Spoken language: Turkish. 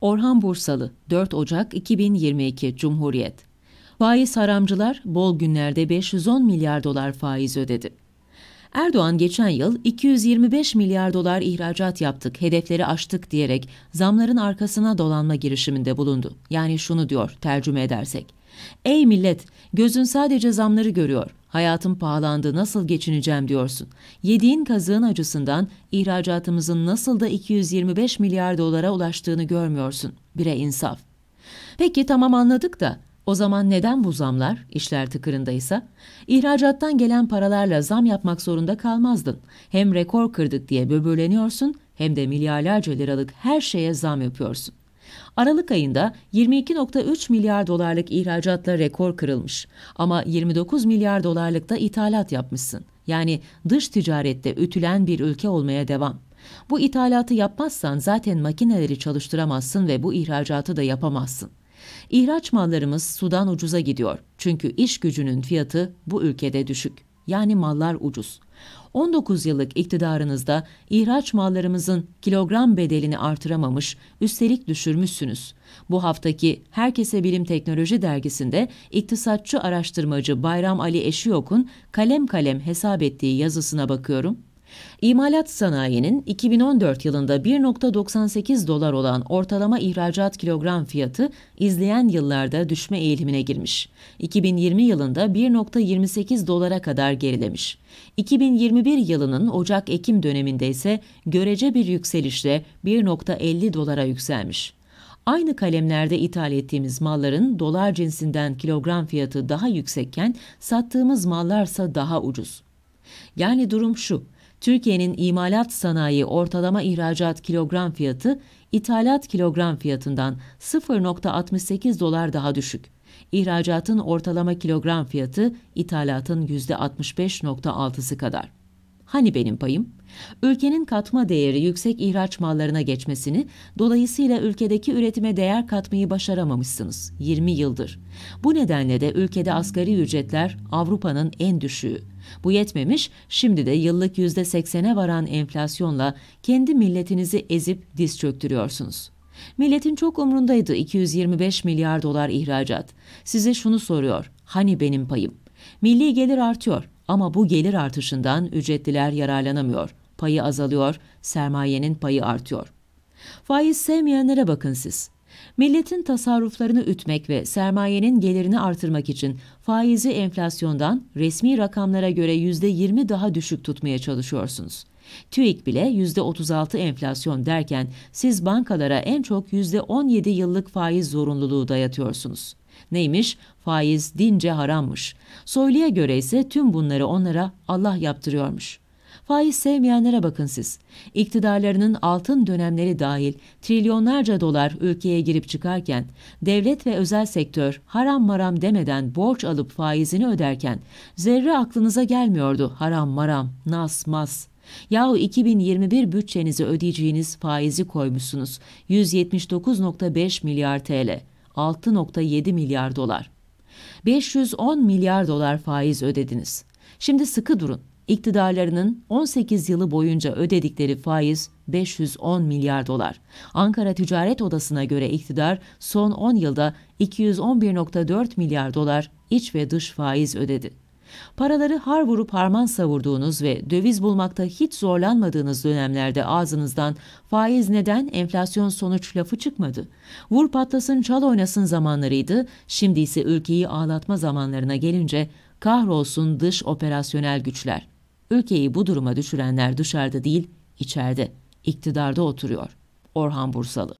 Orhan Bursalı 4 Ocak 2022 Cumhuriyet Faiz haramcılar bol günlerde 510 milyar dolar faiz ödedi. Erdoğan geçen yıl 225 milyar dolar ihracat yaptık, hedefleri aştık diyerek zamların arkasına dolanma girişiminde bulundu. Yani şunu diyor tercüme edersek. Ey millet, gözün sadece zamları görüyor. Hayatım pahalandı, nasıl geçineceğim diyorsun. Yediğin kazığın acısından ihracatımızın nasıl da 225 milyar dolara ulaştığını görmüyorsun. Bire insaf. Peki tamam anladık da o zaman neden bu zamlar, işler tıkırındaysa? İhracattan gelen paralarla zam yapmak zorunda kalmazdın. Hem rekor kırdık diye böbürleniyorsun hem de milyarlarca liralık her şeye zam yapıyorsun. Aralık ayında 22.3 milyar dolarlık ihracatla rekor kırılmış ama 29 milyar dolarlık da ithalat yapmışsın. Yani dış ticarette ütülen bir ülke olmaya devam. Bu ithalatı yapmazsan zaten makineleri çalıştıramazsın ve bu ihracatı da yapamazsın. İhraç mallarımız sudan ucuza gidiyor. Çünkü iş gücünün fiyatı bu ülkede düşük yani mallar ucuz. 19 yıllık iktidarınızda ihraç mallarımızın kilogram bedelini artıramamış, üstelik düşürmüşsünüz. Bu haftaki Herkese Bilim Teknoloji dergisinde iktisatçı araştırmacı Bayram Ali Eşiyok'un kalem kalem hesap ettiği yazısına bakıyorum. İmalat sanayinin 2014 yılında 1.98 dolar olan ortalama ihracat kilogram fiyatı izleyen yıllarda düşme eğilimine girmiş. 2020 yılında 1.28 dolara kadar gerilemiş. 2021 yılının Ocak-Ekim döneminde ise görece bir yükselişle 1.50 dolara yükselmiş. Aynı kalemlerde ithal ettiğimiz malların dolar cinsinden kilogram fiyatı daha yüksekken sattığımız mallarsa daha ucuz. Yani durum şu, Türkiye'nin imalat sanayi ortalama ihracat kilogram fiyatı ithalat kilogram fiyatından 0.68 dolar daha düşük. İhracatın ortalama kilogram fiyatı ithalatın %65.6'sı kadar. Hani benim payım? Ülkenin katma değeri yüksek ihraç mallarına geçmesini, dolayısıyla ülkedeki üretime değer katmayı başaramamışsınız 20 yıldır. Bu nedenle de ülkede asgari ücretler Avrupa'nın en düşüğü. Bu yetmemiş, şimdi de yıllık %80'e varan enflasyonla kendi milletinizi ezip diz çöktürüyorsunuz. Milletin çok umrundaydı 225 milyar dolar ihracat. Size şunu soruyor, hani benim payım? Milli gelir artıyor. Ama bu gelir artışından ücretliler yararlanamıyor. Payı azalıyor, sermayenin payı artıyor. Faiz sevmeyenlere bakın siz. Milletin tasarruflarını ütmek ve sermayenin gelirini artırmak için faizi enflasyondan resmi rakamlara göre %20 daha düşük tutmaya çalışıyorsunuz. TÜİK bile %36 enflasyon derken siz bankalara en çok %17 yıllık faiz zorunluluğu dayatıyorsunuz. Neymiş? Faiz dince harammış. Soylu'ya göre ise tüm bunları onlara Allah yaptırıyormuş.'' Faiz sevmeyenlere bakın siz. İktidarlarının altın dönemleri dahil trilyonlarca dolar ülkeye girip çıkarken, devlet ve özel sektör haram maram demeden borç alıp faizini öderken, zerre aklınıza gelmiyordu haram maram, nas mas. Yahu 2021 bütçenize ödeyeceğiniz faizi koymuşsunuz. 179.5 milyar TL, 6.7 milyar dolar. 510 milyar dolar faiz ödediniz. Şimdi sıkı durun iktidarlarının 18 yılı boyunca ödedikleri faiz 510 milyar dolar. Ankara Ticaret Odası'na göre iktidar son 10 yılda 211.4 milyar dolar iç ve dış faiz ödedi. Paraları har vurup harman savurduğunuz ve döviz bulmakta hiç zorlanmadığınız dönemlerde ağzınızdan faiz neden enflasyon sonuç lafı çıkmadı. Vur patlasın çal oynasın zamanlarıydı, şimdi ise ülkeyi ağlatma zamanlarına gelince kahrolsun dış operasyonel güçler.'' Ülkeyi bu duruma düşürenler dışarıda değil, içeride, iktidarda oturuyor. Orhan Bursalı